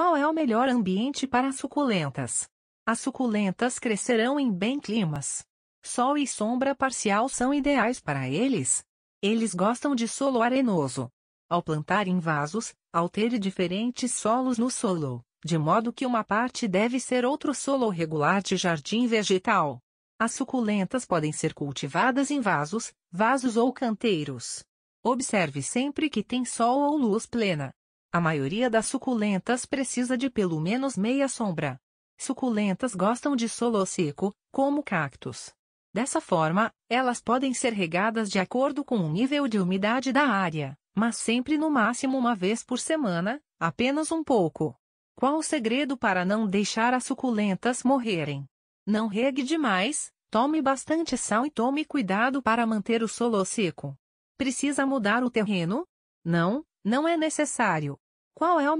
Qual é o melhor ambiente para suculentas? As suculentas crescerão em bem climas. Sol e sombra parcial são ideais para eles. Eles gostam de solo arenoso. Ao plantar em vasos, altere diferentes solos no solo, de modo que uma parte deve ser outro solo regular de jardim vegetal. As suculentas podem ser cultivadas em vasos, vasos ou canteiros. Observe sempre que tem sol ou luz plena. A maioria das suculentas precisa de pelo menos meia sombra. Suculentas gostam de solo seco, como cactos. Dessa forma, elas podem ser regadas de acordo com o nível de umidade da área, mas sempre no máximo uma vez por semana, apenas um pouco. Qual o segredo para não deixar as suculentas morrerem? Não regue demais, tome bastante sal e tome cuidado para manter o solo seco. Precisa mudar o terreno? Não, não é necessário. Qual é o